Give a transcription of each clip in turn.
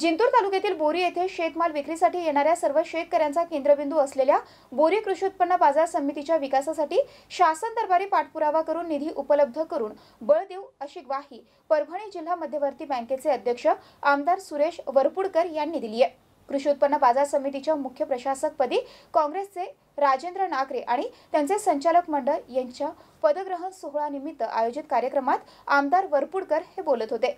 जिंतूर तालुक्यातील बोरी येथे शेतमाल विक्रीसाठी येणाऱ्या सर्व शेतकऱ्यांचा केंद्रबिंदू असलेल्या बोरी कृषी उत्पन्न बाजार समितीच्या विकासासाठी शासन दरबारी पाठपुरावा करून निधी उपलब्ध करून बळ देऊ अशी ग्वाही परभणी जिल्हा मध्यवर्ती बँकेचे अध्यक्ष आमदार सुरेश वरपुडकर यांनी दिली आहे कृषी उत्पन्न बाजार समितीच्या मुख्य प्रशासकपदी काँग्रेसचे राजेंद्र नागरे आणि त्यांचे संचालक मंडळ यांच्या पदग्रहण सोहळा निमित्त आयोजित कार्यक्रमात आमदार वरपुडकर हे बोलत होते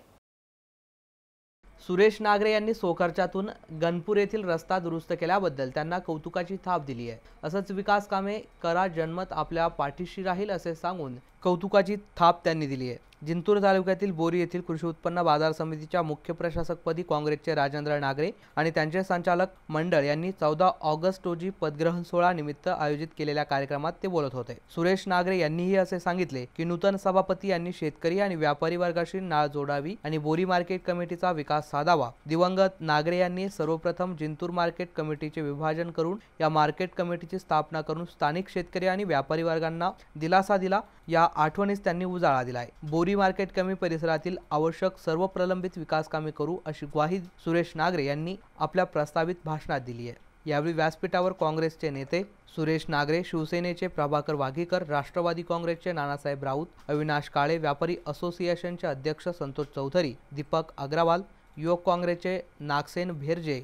सुरेश नागरे यांनी सोखर्च्यातून गणपूर येथील रस्ता दुरुस्त केल्याबद्दल त्यांना कौतुकाची थाप दिली आहे असंच विकास कामे करा जन्मत आपल्या पाठीशी राहील असे सांगून कौतुकाची थाप त्यांनी दिली आहे जिंतूर तालुक्यातील बोरी येथील कृषी उत्पन्न बाजार समितीच्या मुख्य प्रशासकपदी काँग्रेसचे राजेंद्र नागरे आणि त्यांचे संचालक मंडळ यांनी चौदा ऑगस्ट रोजी पदग्रहण सोहळा निमित्त आयोजित केलेल्या कार्यक्रमात ते बोलत होते सुरेश नागरे यांनीही असे सांगितले की नूतन सभापती यांनी शेतकरी आणि व्यापारी वर्गाशी नाळ जोडावी आणि बोरी मार्केट कमिटीचा विकास साधावा दिवंगत नागरे यांनी सर्वप्रथम जिंतूर मार्केट कमिटीचे विभाजन करून या मार्केट कमिटीची स्थापना करून स्थानिक शेतकरी आणि व्यापारी वर्गांना दिलासा दिला या आठवणीस त्यांनी उजाळा दिलाय बोरी एमडी मार्केट कमी परिसरातील आवश्यक सर्व प्रलंबित विकास कामे करू अशी ग्वाही सुरेश नागरे यांनी आपल्या प्रस्तावित भाषणात दिली आहे यावेळी व्यासपीठावर काँग्रेसचे नेते सुरेश नागरे शिवसेनेचे प्रभाकर वाघीकर राष्ट्रवादी काँग्रेसचे नानासाहेब राऊत अविनाश काळे व्यापारी असोसिएशनचे अध्यक्ष संतोष चौधरी दीपक अग्रवाल युवक काँग्रेसचे नागसेन भेरजे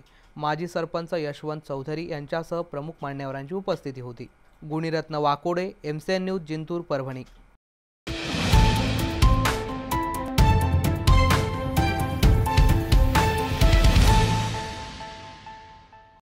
माजी सरपंच यशवंत चौधरी यांच्यासह प्रमुख मान्यवरांची उपस्थिती होती गुणीरत्न वाकोडे एमसीएन न्यूज जिंतूर परभणी